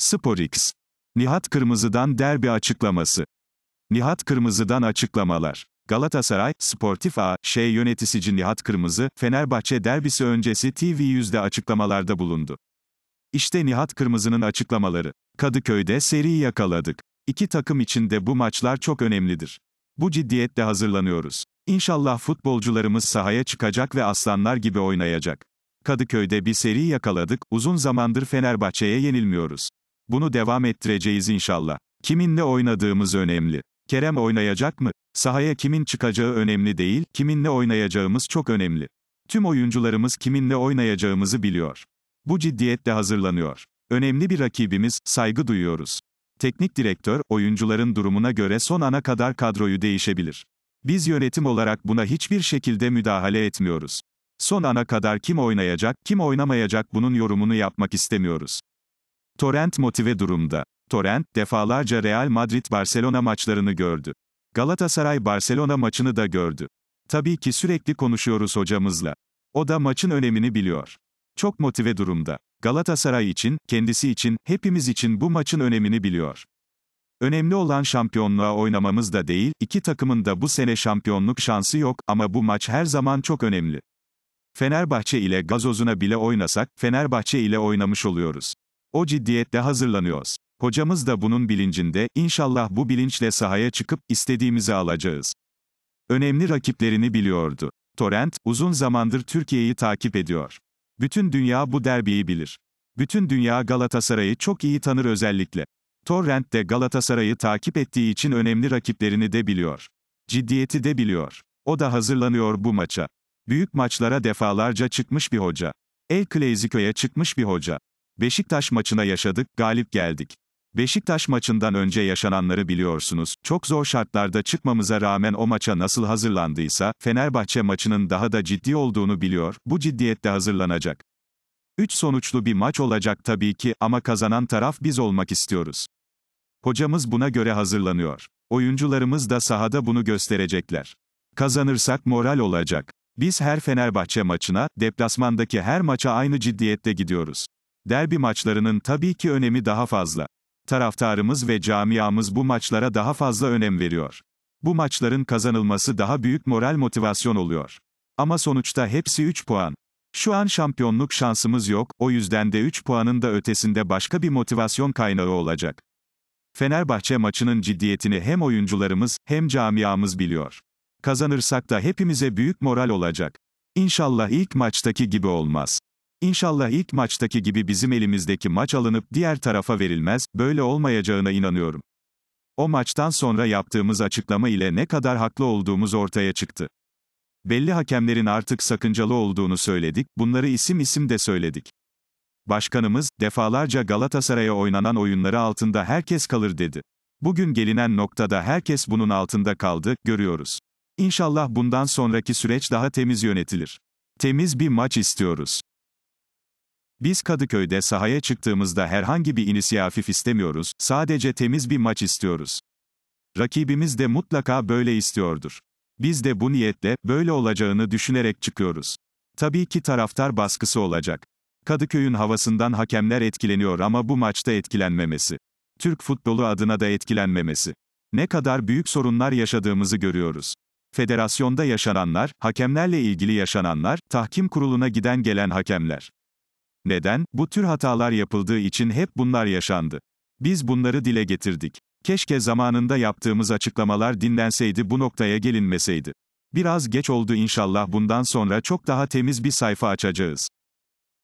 SporX. Nihat Kırmızı'dan derbi açıklaması. Nihat Kırmızı'dan açıklamalar. Galatasaray, Sportif A, şey yöneticisi Nihat Kırmızı, Fenerbahçe derbisi öncesi tv yüzde açıklamalarda bulundu. İşte Nihat Kırmızı'nın açıklamaları. Kadıköy'de seri yakaladık. İki takım için de bu maçlar çok önemlidir. Bu ciddiyetle hazırlanıyoruz. İnşallah futbolcularımız sahaya çıkacak ve aslanlar gibi oynayacak. Kadıköy'de bir seri yakaladık, uzun zamandır Fenerbahçe'ye yenilmiyoruz. Bunu devam ettireceğiz inşallah. Kiminle oynadığımız önemli. Kerem oynayacak mı? Sahaya kimin çıkacağı önemli değil, kiminle oynayacağımız çok önemli. Tüm oyuncularımız kiminle oynayacağımızı biliyor. Bu ciddiyetle hazırlanıyor. Önemli bir rakibimiz, saygı duyuyoruz. Teknik direktör, oyuncuların durumuna göre son ana kadar kadroyu değişebilir. Biz yönetim olarak buna hiçbir şekilde müdahale etmiyoruz. Son ana kadar kim oynayacak, kim oynamayacak bunun yorumunu yapmak istemiyoruz. Torrent motive durumda. Torrent, defalarca Real Madrid-Barcelona maçlarını gördü. Galatasaray-Barcelona maçını da gördü. Tabii ki sürekli konuşuyoruz hocamızla. O da maçın önemini biliyor. Çok motive durumda. Galatasaray için, kendisi için, hepimiz için bu maçın önemini biliyor. Önemli olan şampiyonluğa oynamamız da değil, iki takımın da bu sene şampiyonluk şansı yok ama bu maç her zaman çok önemli. Fenerbahçe ile gazozuna bile oynasak, Fenerbahçe ile oynamış oluyoruz. O ciddiyetle hazırlanıyoruz. Hocamız da bunun bilincinde, inşallah bu bilinçle sahaya çıkıp, istediğimizi alacağız. Önemli rakiplerini biliyordu. Torrent, uzun zamandır Türkiye'yi takip ediyor. Bütün dünya bu derbiyi bilir. Bütün dünya Galatasaray'ı çok iyi tanır özellikle. Torrent de Galatasaray'ı takip ettiği için önemli rakiplerini de biliyor. Ciddiyeti de biliyor. O da hazırlanıyor bu maça. Büyük maçlara defalarca çıkmış bir hoca. El Clasico'ya çıkmış bir hoca. Beşiktaş maçına yaşadık, galip geldik. Beşiktaş maçından önce yaşananları biliyorsunuz, çok zor şartlarda çıkmamıza rağmen o maça nasıl hazırlandıysa, Fenerbahçe maçının daha da ciddi olduğunu biliyor, bu ciddiyette hazırlanacak. Üç sonuçlu bir maç olacak tabii ki ama kazanan taraf biz olmak istiyoruz. Hocamız buna göre hazırlanıyor. Oyuncularımız da sahada bunu gösterecekler. Kazanırsak moral olacak. Biz her Fenerbahçe maçına, deplasmandaki her maça aynı ciddiyette gidiyoruz. Derbi maçlarının tabii ki önemi daha fazla. Taraftarımız ve camiamız bu maçlara daha fazla önem veriyor. Bu maçların kazanılması daha büyük moral motivasyon oluyor. Ama sonuçta hepsi 3 puan. Şu an şampiyonluk şansımız yok, o yüzden de 3 puanın da ötesinde başka bir motivasyon kaynağı olacak. Fenerbahçe maçının ciddiyetini hem oyuncularımız hem camiamız biliyor. Kazanırsak da hepimize büyük moral olacak. İnşallah ilk maçtaki gibi olmaz. İnşallah ilk maçtaki gibi bizim elimizdeki maç alınıp diğer tarafa verilmez, böyle olmayacağına inanıyorum. O maçtan sonra yaptığımız açıklama ile ne kadar haklı olduğumuz ortaya çıktı. Belli hakemlerin artık sakıncalı olduğunu söyledik, bunları isim isim de söyledik. Başkanımız, defalarca Galatasaray'a oynanan oyunları altında herkes kalır dedi. Bugün gelinen noktada herkes bunun altında kaldı, görüyoruz. İnşallah bundan sonraki süreç daha temiz yönetilir. Temiz bir maç istiyoruz. Biz Kadıköy'de sahaya çıktığımızda herhangi bir inisiyatif istemiyoruz, sadece temiz bir maç istiyoruz. Rakibimiz de mutlaka böyle istiyordur. Biz de bu niyetle, böyle olacağını düşünerek çıkıyoruz. Tabii ki taraftar baskısı olacak. Kadıköy'ün havasından hakemler etkileniyor ama bu maçta etkilenmemesi. Türk futbolu adına da etkilenmemesi. Ne kadar büyük sorunlar yaşadığımızı görüyoruz. Federasyonda yaşananlar, hakemlerle ilgili yaşananlar, tahkim kuruluna giden gelen hakemler. Neden? Bu tür hatalar yapıldığı için hep bunlar yaşandı. Biz bunları dile getirdik. Keşke zamanında yaptığımız açıklamalar dinlenseydi bu noktaya gelinmeseydi. Biraz geç oldu inşallah bundan sonra çok daha temiz bir sayfa açacağız.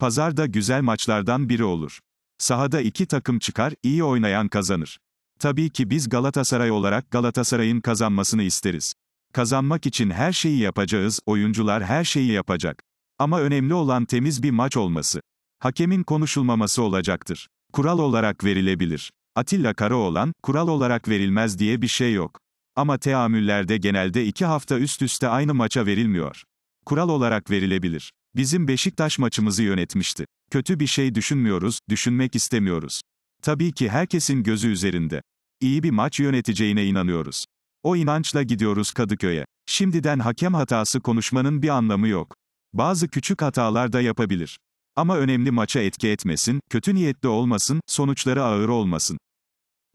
Pazar da güzel maçlardan biri olur. Sahada iki takım çıkar, iyi oynayan kazanır. Tabii ki biz Galatasaray olarak Galatasaray'ın kazanmasını isteriz. Kazanmak için her şeyi yapacağız, oyuncular her şeyi yapacak. Ama önemli olan temiz bir maç olması. Hakemin konuşulmaması olacaktır. Kural olarak verilebilir. Atilla Karaoğlan, kural olarak verilmez diye bir şey yok. Ama teamüllerde genelde iki hafta üst üste aynı maça verilmiyor. Kural olarak verilebilir. Bizim Beşiktaş maçımızı yönetmişti. Kötü bir şey düşünmüyoruz, düşünmek istemiyoruz. Tabii ki herkesin gözü üzerinde. İyi bir maç yöneteceğine inanıyoruz. O inançla gidiyoruz Kadıköy'e. Şimdiden hakem hatası konuşmanın bir anlamı yok. Bazı küçük hatalar da yapabilir. Ama önemli maça etki etmesin, kötü niyetli olmasın, sonuçları ağır olmasın.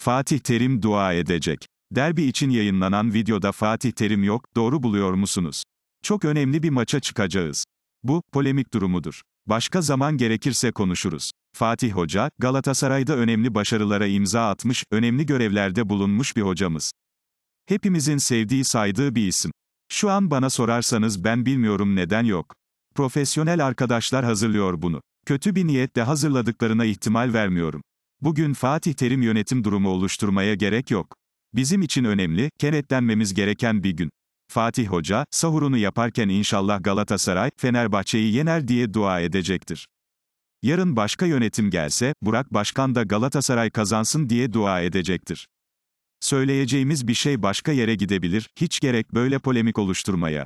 Fatih Terim dua edecek. Derbi için yayınlanan videoda Fatih Terim yok, doğru buluyor musunuz? Çok önemli bir maça çıkacağız. Bu, polemik durumudur. Başka zaman gerekirse konuşuruz. Fatih Hoca, Galatasaray'da önemli başarılara imza atmış, önemli görevlerde bulunmuş bir hocamız. Hepimizin sevdiği saydığı bir isim. Şu an bana sorarsanız ben bilmiyorum neden yok. Profesyonel arkadaşlar hazırlıyor bunu. Kötü bir niyetle hazırladıklarına ihtimal vermiyorum. Bugün Fatih Terim yönetim durumu oluşturmaya gerek yok. Bizim için önemli, kenetlenmemiz gereken bir gün. Fatih Hoca, sahurunu yaparken inşallah Galatasaray, Fenerbahçe'yi yener diye dua edecektir. Yarın başka yönetim gelse, Burak Başkan da Galatasaray kazansın diye dua edecektir. Söyleyeceğimiz bir şey başka yere gidebilir, hiç gerek böyle polemik oluşturmaya.